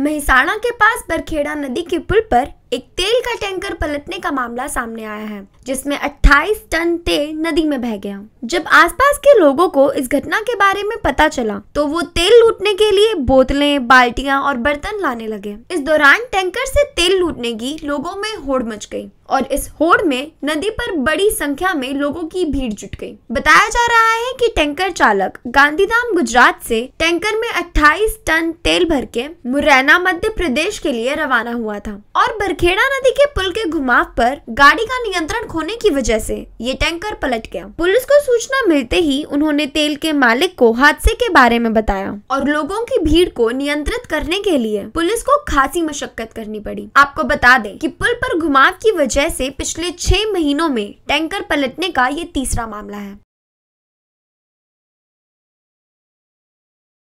मेहसाणा के पास बरखेड़ा नदी के पुल पर एक तेल का टैंकर पलटने का मामला सामने आया है जिसमें 28 टन तेल नदी में बह गया जब आसपास के लोगों को इस घटना के बारे में पता चला तो वो तेल लूटने के लिए बोतलें बाल्टियां और बर्तन लाने लगे इस दौरान टैंकर से तेल लूटने की लोगों में होड़ मच गई और इस होड़ में नदी पर बड़ी संख्या में लोगों की भीड़ जुट गई बताया जा रहा है कि टैंकर चालक गांधीधाम गुजरात से टैंकर में 28 टन तेल भर के मुरैना मध्य प्रदेश के लिए रवाना हुआ था और बरखेड़ा नदी के पुल के घुमाव पर गाड़ी का नियंत्रण खोने की वजह से ये टैंकर पलट गया पुलिस को सूचना मिलते ही उन्होंने तेल के मालिक को हादसे के बारे में बताया और लोगों की भीड़ को नियंत्रित करने के लिए पुलिस को खासी मशक्कत करनी पड़ी आपको बता दें कि पुल पर घुमाव की वजह से पिछले छह महीनों में टैंकर पलटने का ये तीसरा मामला है